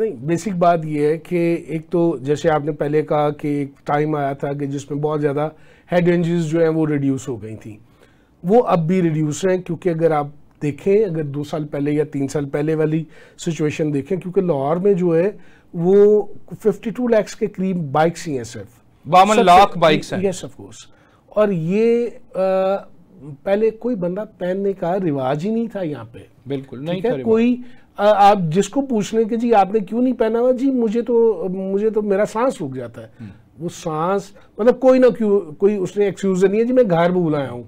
नहीं बेसिक बात यह है कि एक तो जैसे आपने पहले कहा कि एक टाइम आया था कि जिसमें बहुत ज़्यादा हेड रेंजेस जो हैं वो रिड्यूस हो गई थी वो अब भी रिड्यूस हैं क्योंकि अगर आप देखें अगर दो साल पहले या तीन साल पहले वाली सिचुएशन देखें क्योंकि लाहौर में जो है वो 52 लैक्स के करीब बाइक्स ही हैं सिर्फ बावन लाख बाइक्स हैं यस ऑफ कोर्स और ये आ, पहले कोई बंदा पहनने का रिवाज ही नहीं था यहाँ पे बिल्कुल नहीं था कोई आ, आप जिसको पूछ लें कि जी आपने क्यों नहीं पहना हुआ जी मुझे तो मुझे तो मेरा सांस रुक जाता है हम्म। वो सांस मतलब कोई ना क्यों कोई उसने एक्सक्यूज नहीं है जी मैं घर भूल आया हूँ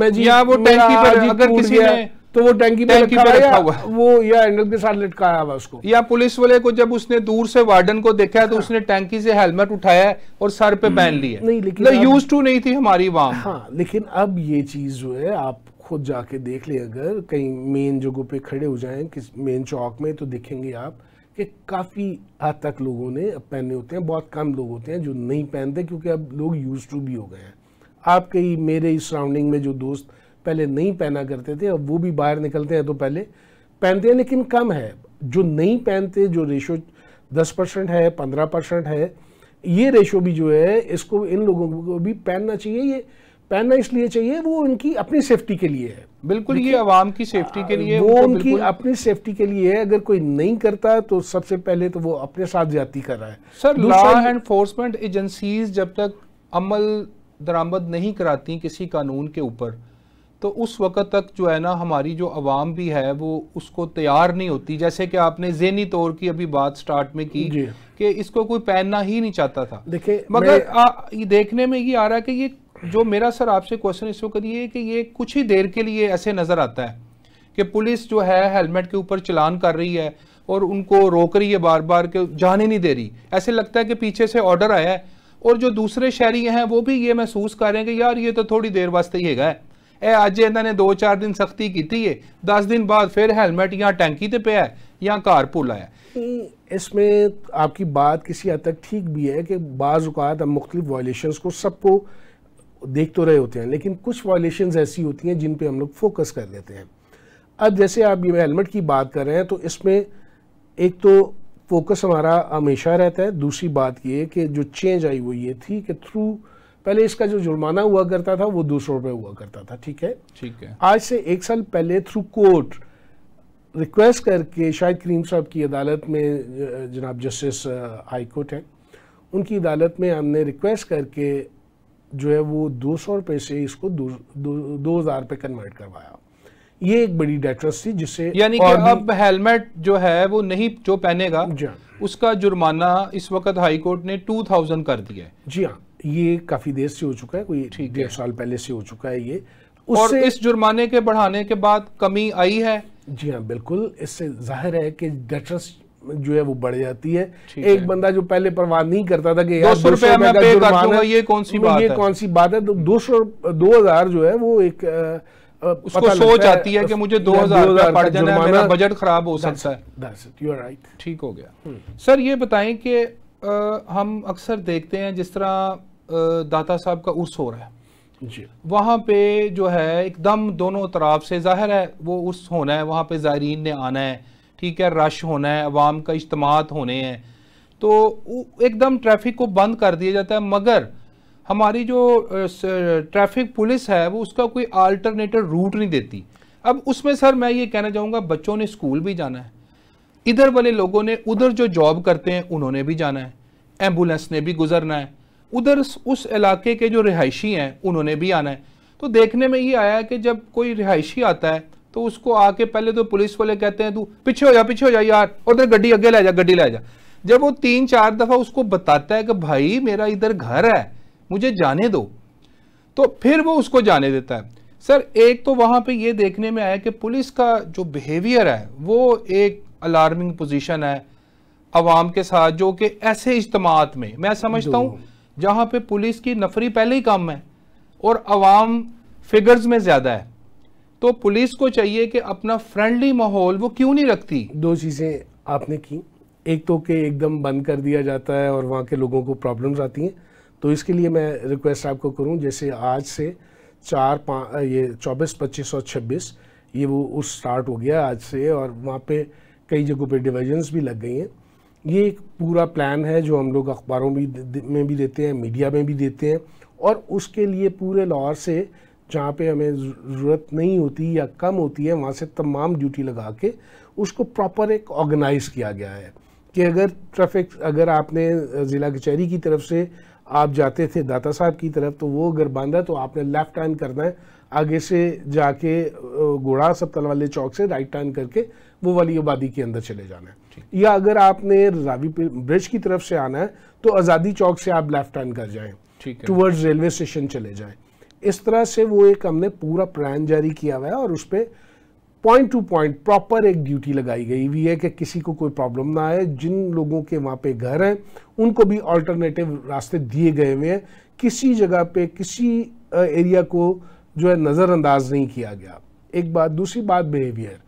मैं जी या वो टैंकी पर अगर किसी ने तो वो टैंकी पे टैंकी रखा, पे रखा हुआ वो या हैंडल के साथ लटकाया हुआ उसको या पुलिस वाले को जब उसने दूर से वार्डन को देखा तो हाँ। उसने टैंकी से हेलमेट उठाया और सर पे पहन लिया नहीं लेकिन यूज मतलब टू नहीं थी हमारी वहां हाँ लेकिन अब ये चीज जो है आप खुद जाके देख ले अगर कहीं मेन जगहों पे खड़े हो जाएं किस मेन चौक में तो देखेंगे आप कि काफ़ी हद तक लोगों ने अब पहने होते हैं बहुत कम लोग होते हैं जो नहीं पहनते क्योंकि अब लोग यूज टू भी हो गए हैं आप ही मेरे ही सराउंडिंग में जो दोस्त पहले नहीं पहना करते थे अब वो भी बाहर निकलते हैं तो पहले पहनते हैं लेकिन कम है जो नहीं पहनते जो रेशो दस परसेंट है पंद्रह परसेंट है ये रेशो भी जो है इसको इन लोगों को भी पहनना चाहिए ये पहनना इसलिए चाहिए वो उनकी अपनी सेफ्टी के लिए है बिल्कुल ये आवाम की सेफ्टी के लिए वो उनकी अपनी सेफ्टी के लिए है अगर कोई नहीं करता तो सबसे पहले तो वो अपने साथ ज्यादा कर रहा है सर लॉ एनफोर्समेंट एजेंसीज जब तक अमल दरामद नहीं कराती किसी कानून के ऊपर तो उस वक़्त तक जो है ना हमारी जो आवाम भी है वो उसको तैयार नहीं होती जैसे कि आपने जहनी तौर की अभी बात स्टार्ट में की कि इसको कोई पहनना ही नहीं चाहता था देखिए मगर आ, ये देखने में ये आ रहा है कि ये जो मेरा सर आपसे क्वेश्चन इस वक्त ये कि ये कुछ ही देर के लिए ऐसे नज़र आता है कि पुलिस जो है हेलमेट के ऊपर चलान कर रही है और उनको रोक रही है बार बार के जाने नहीं दे रही ऐसे लगता है कि पीछे से ऑर्डर आया है और जो दूसरे शहरी हैं वो भी ये महसूस कर रहे हैं कि यार ये तो थोड़ी देर वास्ते ही है यह अज ਇਹਨਾਂ ਨੇ 2-4 ਦਿਨ ਸਖਤੀ ਕੀਤੀ ਹੈ 10 ਦਿਨ ਬਾਅਦ ਫਿਰ ਹੈਲਮਟ ਜਾਂ ਟੈਂਕੀ ਤੇ ਪਿਆ ਹੈ ਜਾਂ ਘਰ इसमें आपकी बात किसी हद तक ठीक भी है कि बाज़ात हम मुख्तलिफ वायलेशन को सबको देख तो रहे होते हैं लेकिन कुछ वायलेशन ऐसी होती हैं जिन पर हम लोग फोकस कर लेते हैं अब जैसे आप ये हेलमेट की बात कर रहे हैं तो इसमें एक तो फोकस हमारा हमेशा रहता है दूसरी बात ये कि जो चेंज आई वो ये थी कि थ्रू पहले इसका जो जुर्माना हुआ करता था वो दो सौ रुपये हुआ करता था ठीक है ठीक है आज से एक साल पहले थ्रू कोर्ट रिक्वेस्ट करके शायद करीम साहब की अदालत में जनाब जस्टिस हाई कोर्ट है उनकी अदालत में हमने रिक्वेस्ट करके जो है वो दो सौ रुपये से इसको दो, हज़ार पे कन्वर्ट करवाया ये एक बड़ी डेट्रस थी जिससे यानी कि अब हेलमेट जो है वो नहीं जो पहनेगा हाँ। उसका जुर्माना इस वक्त हाई कोर्ट ने टू थाउजेंड कर दिया है जी हाँ ये काफ़ी देर से हो चुका है कोई डेढ़ साल पहले से हो चुका है ये और इस जुर्माने के बढ़ाने के बाद कमी आई है जी हाँ बिल्कुल इससे जाहिर है कि डेटर्स जो है वो बढ़ जाती है एक है। बंदा जो पहले परवाह नहीं करता था कि यार दो सौ मैं पे कर ये कौन सी बात ये है? कौन सी बात है तो दो सौ दो हजार जो है वो एक उसको सोच आती है कि मुझे दो हजार पड़ जाना मेरा बजट खराब हो सकता है राइट ठीक हो गया हम्म। सर ये बताएं कि हम अक्सर देखते हैं जिस तरह दाता साहब का उर्स हो रहा है जी वहाँ पे जो है एकदम दोनों तरफ से जाहिर है वो उर्स होना है वहाँ पे ज़ायरीन ने आना है ठीक है रश होना है अवाम का इज्तम होने हैं तो एकदम ट्रैफिक को बंद कर दिया जाता है मगर हमारी जो ट्रैफिक पुलिस है वो उसका कोई आल्टरनेटिव रूट नहीं देती अब उसमें सर मैं ये कहना चाहूँगा बच्चों ने स्कूल भी जाना है इधर वाले लोगों ने उधर जो जॉब करते हैं उन्होंने भी जाना है एम्बुलेंस ने भी गुजरना है उधर उस इलाके के जो रिहायशी हैं उन्होंने भी आना है तो देखने में ये आया है कि जब कोई रिहायशी आता है तो उसको आके पहले तो पुलिस वाले कहते हैं तू पीछे हो जा पीछे हो जा यार उधर गड्डी आगे ला जा गड्डी ला जा जब वो तीन चार दफ़ा उसको बताता है कि भाई मेरा इधर घर है मुझे जाने दो तो फिर वो उसको जाने देता है सर एक तो वहां पे ये देखने में आया कि पुलिस का जो बिहेवियर है वो एक अलार्मिंग पोजीशन है आवाम के साथ जो कि ऐसे इज्तम में मैं समझता हूँ जहाँ पे पुलिस की नफरी पहले ही कम है और आवाम फिगर्स में ज़्यादा है तो पुलिस को चाहिए कि अपना फ्रेंडली माहौल वो क्यों नहीं रखती दो चीज़ें आपने की एक तो कि एकदम बंद कर दिया जाता है और वहाँ के लोगों को प्रॉब्लम्स आती हैं तो इसके लिए मैं रिक्वेस्ट आपको करूँ जैसे आज से चार पाँच ये चौबीस पच्चीस और छब्बीस ये वो उस स्टार्ट हो गया आज से और वहाँ पे कई जगहों पे डिवीजन्स भी लग गई हैं ये एक पूरा प्लान है जो हम लोग अखबारों भी में भी देते हैं मीडिया में भी देते हैं और उसके लिए पूरे लाहौर से जहाँ पे हमें ज़रूरत नहीं होती या कम होती है वहाँ से तमाम ड्यूटी लगा के उसको प्रॉपर एक ऑर्गेनाइज़ किया गया है कि अगर ट्रैफिक अगर आपने ज़िला कचहरी की तरफ से आप जाते थे दाता साहब की तरफ तो वो अगर बांधा तो आपने लेफ़्ट टर्न करना है आगे से जाके घोड़ा सप्तल वाले चौक से राइट टर्न करके वो वाली आबादी के अंदर चले जाना है या अगर आपने रावी ब्रिज की तरफ से आना है तो आज़ादी चौक से आप लेफ्ट टर्न कर जाएँ टूवर्ड्स रेलवे स्टेशन चले जाएँ इस तरह से वो एक हमने पूरा प्लान जारी किया हुआ है और उस पर पॉइंट टू पॉइंट प्रॉपर एक ड्यूटी लगाई गई हुई है कि किसी को कोई प्रॉब्लम ना आए जिन लोगों के वहाँ पे घर हैं उनको भी अल्टरनेटिव रास्ते दिए गए हुए हैं किसी जगह पे किसी एरिया को जो है नज़रअंदाज नहीं किया गया एक बात दूसरी बात बिहेवियर